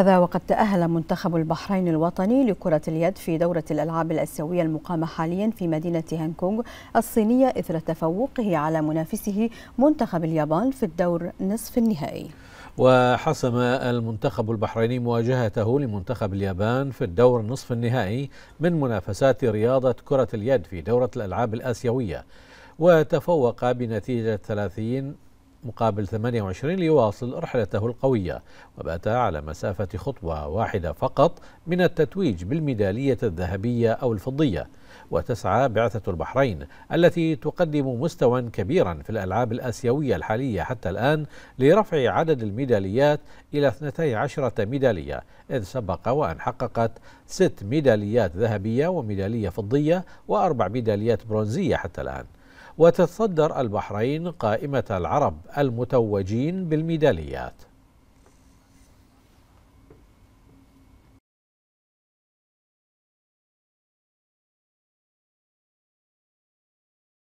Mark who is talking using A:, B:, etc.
A: هذا وقد تأهل منتخب البحرين الوطني لكرة اليد في دورة الألعاب الآسيوية المقامة حاليا في مدينة هونغ الصينية إثر تفوقه على منافسه منتخب اليابان في الدور نصف النهائي
B: وحسم المنتخب البحريني مواجهته لمنتخب اليابان في الدور نصف النهائي من منافسات رياضة كرة اليد في دورة الألعاب الآسيوية وتفوق بنتيجة 30 مقابل 28 ليواصل رحلته القوية وبات على مسافة خطوة واحدة فقط من التتويج بالميدالية الذهبية أو الفضية وتسعى بعثة البحرين التي تقدم مستوى كبيرا في الألعاب الآسيوية الحالية حتى الآن لرفع عدد الميداليات إلى 12 ميدالية إذ سبق وأن حققت ست ميداليات ذهبية وميدالية فضية وأربع ميداليات برونزية حتى الآن وتتصدر البحرين قائمة العرب المتوجين بالميداليات